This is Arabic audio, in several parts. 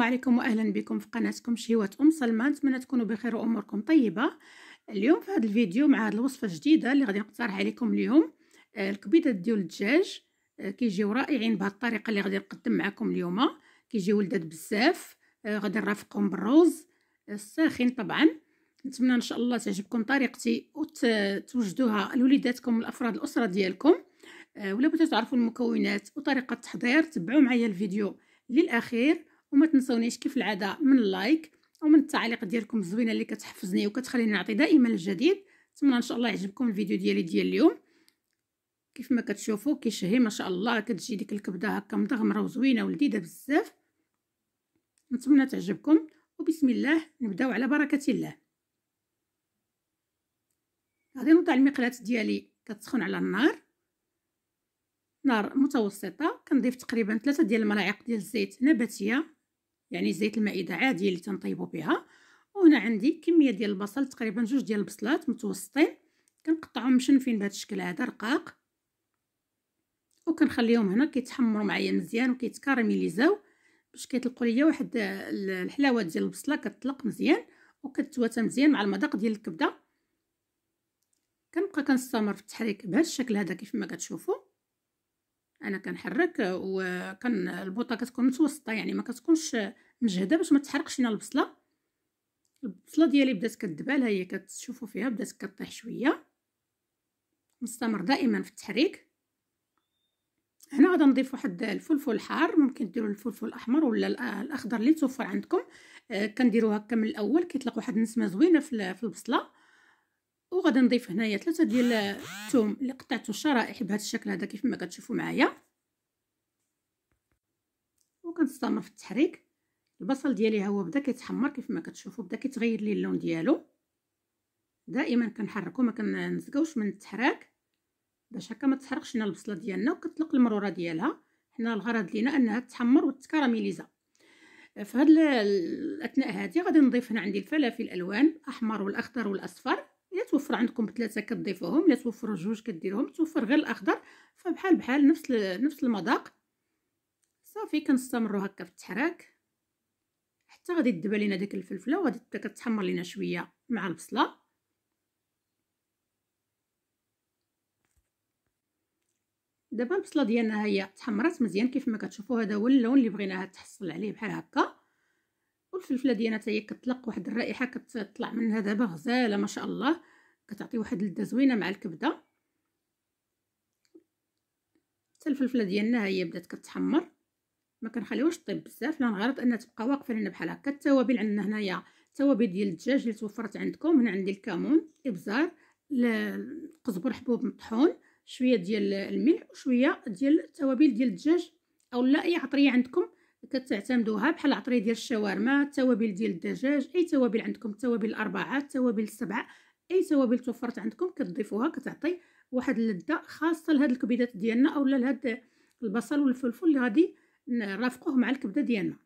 السلام عليكم واهلا بكم في قناتكم شهيوات ام سلمى نتمنى تكونوا بخير واموركم طيبه اليوم في هذا الفيديو مع هذه الوصفه الجديده اللي غادي نقترح عليكم اليوم آه، الكبيده ديال الدجاج آه، كيجيو رائعين بهذه الطريقه اللي غادي نقدم معكم اليوم كيجيو ولدات بزاف آه، غادي نرافقهم بالروز الساخن طبعا نتمنى ان شاء الله تعجبكم طريقتي وتوجدوها لوليداتكم والافراد الاسره ديالكم ولا بغيتو تعرفوا المكونات وطريقه التحضير تبعوا معايا الفيديو للاخير وما تنسونيش كيف العاده من اللايك ومن التعليق ديالكم الزوينه اللي كتحفزني وكتخليني نعطي دائما الجديد نتمنى ان شاء الله يعجبكم الفيديو ديالي ديال اليوم كيف ما كتشوفوا كيشهي ما شاء الله كتجي ديك الكبده هكا مضغمره وزوينه ولذيذه بزاف نتمنى تعجبكم وبسم الله نبداو على بركه الله غادي نوضع المقلاة ديالي كتسخن على النار نار متوسطه كنضيف تقريبا ثلاثة ديال الملاعق ديال الزيت نباتيه يعني زيت المائده عاديه اللي تنطيبوا بها وهنا عندي كميه ديال البصل تقريبا جوج ديال البصلات متوسطين كنقطعهم مشنفين بهذا الشكل هذا رقاق وكنخليهم هنا كيتحمروا معايا مزيان وكيتكارميليزاو باش كيطلقوا ليا واحد الحلاوه ديال البصله كتطلق مزيان وكتواتى مزيان مع المذاق ديال الكبده كنبقى كنستمر في التحريك بهذا الشكل هذا كيف ما كتشوفوا انا كنحرك وكان البوطه كتكون متوسطه يعني ما كتكونش مجهده باش ما تحرقش لنا البصله البصله ديالي بدات كدبال هي كتشوفوا فيها بدات كطيح شويه نستمر دائما في التحريك هنا غادي نضيف واحد الفلفل الحار ممكن ديروا الفلفل الاحمر ولا الاخضر اللي توفر عندكم آه، كنديروا هكا من الاول كيطلق واحد النسمه زوينه في البصله وغادي نضيف هنايا ثلاثه ديال الثوم اللي قطعته شرائح بهذا الشكل هذا كيف ما كتشوفوا معايا وكنستمر في التحريك البصل ديالي ها هو بدا كيتحمر كيف ما كتشوفوا بدا كيتغير لي اللون ديالو دائما كنحركو ما كنزقوش من التحراك باش هكا ما تحرقش لنا البصله ديالنا وكتطلق المروره ديالها حنا الغرض لينا انها تحمر وتكراميليزا فهاد الاثناء هذه غادي نضيف هنا عندي الفلافل الالوان الاحمر والاخضر والاصفر توفر عندكم ثلاثه كتضيفوهم لا توفروا جوج كديرهم توفر غير الاخضر فبحال بحال نفس نفس المذاق صافي كنستمروا هكا في التحراك حتى غادي دبا لينا ديك الفلفله وغادي كتحمر لينا شويه مع البصله دابا البصله ديالنا هي تحمرات مزيان كيف ما كتشوفوا هذا هو اللون اللي بغيناها تحصل عليه بحال هكا والفلفله ديالنا حتى هي كتطلق واحد الرائحه كتطلع منها دابا غزاله ما شاء الله كتعطي واحد اللذه زوينه مع الكبده حتى الفلفله ديالنا هي بدات كتحمر ما كنخليوهاش طيب بزاف لان نغرض ان تبقى واقفه لنا بحال هكا التوابل عندنا هنايا توابل ديال الدجاج اللي توفرت عندكم هنا عندي الكمون الابزار القزبر حبوب مطحون شويه ديال الملح وشويه ديال التوابل ديال الدجاج او لا اي عطريه عندكم كتعتمدوها بحال العطريه ديال الشاورما التوابل ديال الدجاج اي توابل عندكم التوابل الاربعه التوابل السبعه اي توابل توفرت عندكم كتضيفوها كتعطي واحد اللذه خاصه لهاد الكبيدات ديالنا اولا لهاد البصل والفلفل اللي غادي نرافقوه مع الكبده ديالنا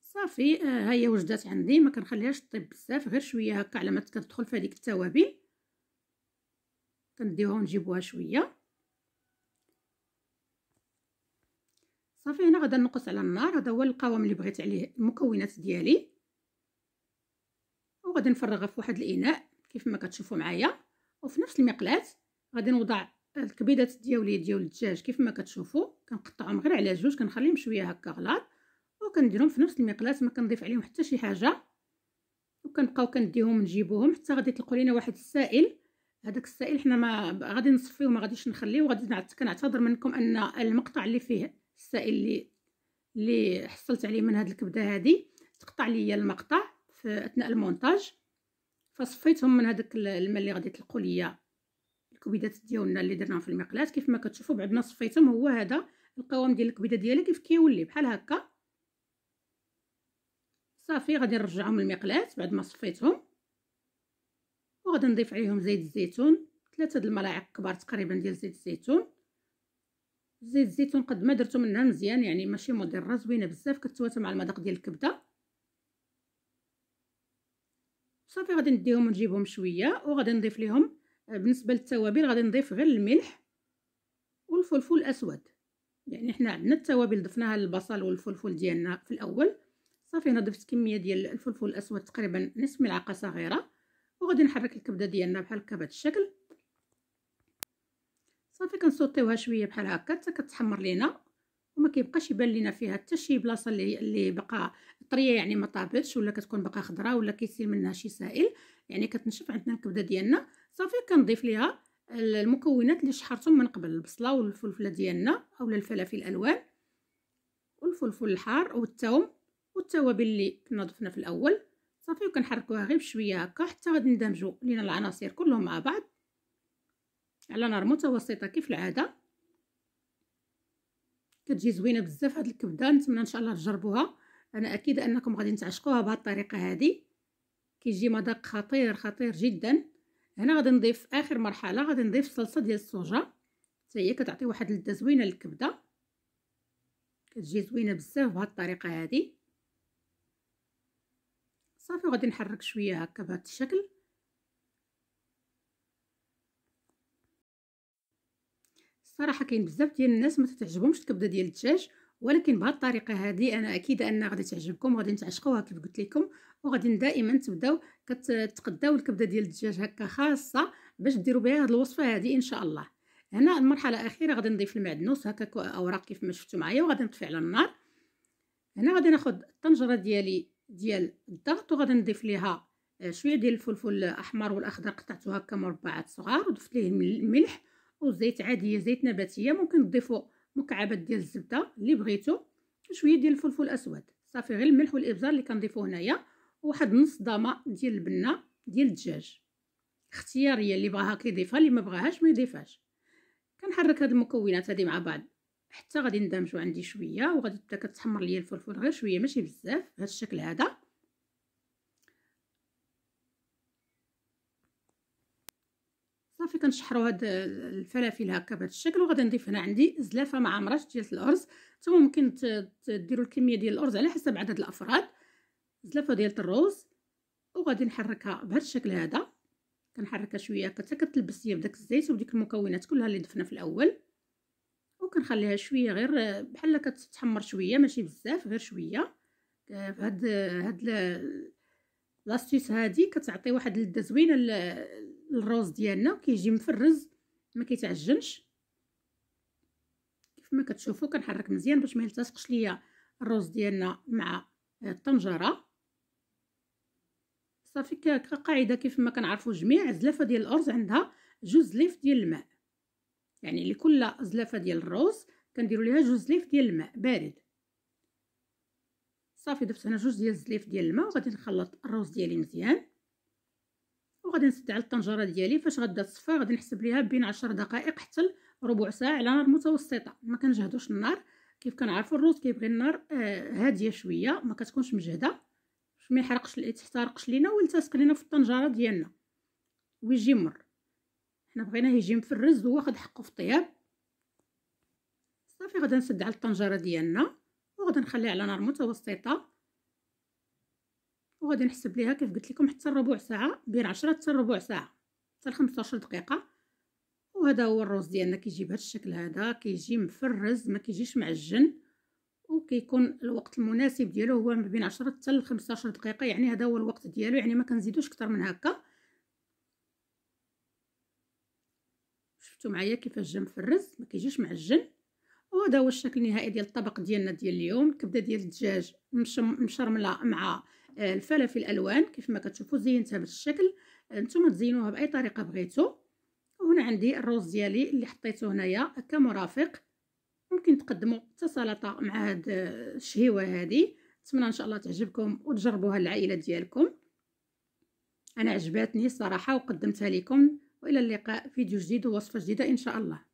صافي آه، ها هي وجدات عندي ما كنخليهاش طيب بزاف غير شويه هكا على ما كتدخل في هذيك التوابل كنديوها ونجيبوها شويه صافي هنا غادي نقص على النار هذا هو القوام اللي بغيت عليه المكونات ديالي وغادي نفرغها في واحد الاناء كيف ما كتشوفوا معايا وفي نفس المقلاة غادي نوضع الكبيدات ديالي ديال الدجاج كيف ما كتشوفوا كنقطعهم غير على جوج كنخليهم شويه هكا غلاط وكنديرهم في نفس المقلاة ما كنضيف عليهم حتى شي حاجه وكنبقاو كنديهم نجيبوهم حتى غادي تلقوا لينا واحد السائل هذاك السائل حنا ما غادي نصفيه وما غاديش نخليه وغادي كنعتذر منكم ان المقطع اللي فيه السائل اللي اللي حصلت عليه من هاد الكبده هذه تقطع لي المقطع اثناء المونتاج فصفيتهم من هذاك الماء اللي غادي تلقوا ليا الكبيدات ديالنا اللي درناهم في المقلاة كيف ما كتشوفوا بعد ما صفيتهم هو هذا القوام ديال الكبيده ديالي كيف كيولي بحال هكا صافي غادي نرجعهم للمقلاة بعد ما صفيتهم وغادي نضيف عليهم زيت الزيتون ثلاثه د الملاعق كبار تقريبا ديال زيت الزيتون زيت الزيتون قد ما درتو منها مزيان يعني ماشي مضره زوينه بزاف كتواتى مع المذاق ديال الكبده صافي غادي نديهم ونجيبهم شويه وغادي نضيف ليهم آه، بالنسبه للتوابل غادي نضيف غير الملح والفلفل الاسود يعني حنا عندنا التوابل ضفناها للبصل والفلفل ديالنا في الاول صافي هنا ضفت كميه ديال الفلفل الاسود تقريبا نصف ملعقه صغيره وغادي نحرك الكبده ديالنا بحال هكا بهذا الشكل صافي كنسوطيوها شويه بحال هكا حتى كتحمر لينا وما كيبقاش يبان لينا فيها حتى شي بلاصه اللي اللي بقى طريه يعني ما طابتش ولا كتكون بقى خضراء ولا كيسيل منها شي سائل يعني كتنشف عندنا الكبده ديالنا صافي كنضيف ليها المكونات اللي شحرتهم من قبل البصله والفلفله ديالنا اولا الفلافل الالوان والفلفل الحار والثوم والتوابل اللي كنا ضفنا في الاول صافي وكنحركوها غير بشويه هكا حتى غادي ندمجوا لينا العناصر كلهم مع بعض على نار متوسطه كيف العاده كتجي زوينه بزاف هاد الكبده نتمنى ان شاء الله تجربوها انا اكيد انكم غادي تعشقوها بهاد الطريقه هذه كيجي مذاق خطير خطير جدا هنا غادي نضيف اخر مرحله غادي نضيف صلصه ديال الصوجه حتى هي كتعطي واحد اللذه زوينه للكبده كتجي زوينه بزاف بهاد الطريقه هذه صافي وغادي نحرك شويه هكا بهذا الشكل صراحه كاين بزاف ديال الناس ما تتعجبهمش الكبده ديال الدجاج ولكن بهاد الطريقه هذه انا اكيد ان غادي تعجبكم وغادي تعشقوها كيف قلت لكم وغادي دائما تبداو كتقداو الكبده ديال الدجاج هكا خاصه باش ديروا بها هاد الوصفه هذه ان شاء الله هنا المرحله الاخيره غادي نضيف المعدنوس هكا اوراق كيف ما شفتوا معايا وغادي نطفي على النار هنا غادي ناخذ الطنجره ديالي ديال الضغط وغادي نضيف ليها آه، شويه ديال الفلفل الاحمر والاخضر قطعته هكا مربعات صغار وضفت ليه الملح وزيت عاديه زيت نباتيه ممكن تضيفوا مكعبات ديال الزبده اللي بغيتو وشويه ديال الفلفل الاسود صافي غير الملح والابزار اللي كنضيفوه هنايا وواحد نص ضامه ديال البنه ديال الدجاج اختياريه اللي بغاها كيضيفها اللي ما بغاهاش ما يضيفهاش كنحرك هاد المكونات هادي مع بعض حتى غادي ندمجو عندي شويه وغادي تبدا كتحمر ليا الفلفل غير شويه ماشي بزاف بهذا الشكل هذا صافي كنشحروا هاد الفلافل هكا بهذا الشكل وغادي نضيف هنا عندي زلافه معمره ديال الارز نتوما ممكن ديروا الكميه ديال الارز على حسب عدد الافراد زلافه ديال الروز وغادي نحركها بهذا الشكل هذا كنحركها شويه حتى كتلبس ليا بداك الزيت وبديك المكونات كلها اللي ضفنا في الاول وكنخليها شويه غير بحال كتحمر شويه ماشي بزاف غير شويه هاد هاد لاستيس هادي كتعطي واحد اللذه زوينه الروز ديالنا كيجي مفرز ما كيتعجنش كيف ما كتشوفوا كنحرك مزيان باش ما يلتصقش ليا الروز ديالنا مع الطنجره صافي كقاعده كيف ما كنعرفوا جميع زلافه ديال الارز عندها جوج زليف ديال الماء يعني لكل زلافه ديال الروز كنديروا ليها جوج زليف ديال الماء بارد صافي درت هنا جوج ديال الزليف ديال الماء وغادي نخلط الروز ديالي مزيان غادي نسد على الطنجره ديالي فاش غدا تصفى غادي نحسب ليها بين 10 دقائق حتى ربع ساعه على نار متوسطه ما كنجهدوش النار كيف كنعرفوا الروز كيبغي النار آه، هاديه شويه ما كتكونش مجهده باش ما يحرقش تحترقش لينا ويلتصق لينا في الطنجره ديالنا ويجي مر حنا بغيناه يجي مفرز وواخد حقه في الطياب صافي غادي نسد على الطنجره ديالنا وغادي نخليها على نار متوسطه وغادي نحسب ليها كيف قلت لكم حتى ربع ساعه بين 10 حتى ربع ساعه حتى 15 دقيقه وهذا هو الروز ديالنا كيجي بهذا الشكل هذا كيجي مفرز ما كيجيش معجن وكيكون الوقت المناسب ديالو هو ما بين 10 حتى ل 15 دقيقه يعني هذا هو الوقت ديالو يعني ما كنزيدوش اكثر من هكا شفتوا معايا كيفاش جا مفرز ما كيجيش معجن وهذا هو الشكل النهائي ديال الطبق ديالنا ديال اليوم كبده ديال الدجاج مشرمله مع في الالوان كيف ما كتشوفوا زينتها بهذا الشكل نتوما تزينوها باي طريقه بغيتو وهنا عندي الروز ديالي اللي حطيته هنايا كمرافق ممكن تقدموا حتى سلطه مع هاد الشهيوه هذه نتمنى ان شاء الله تعجبكم وتجربوها العائله ديالكم انا عجباتني الصراحه وقدمتها لكم والى اللقاء فيديو جديد ووصفه جديده ان شاء الله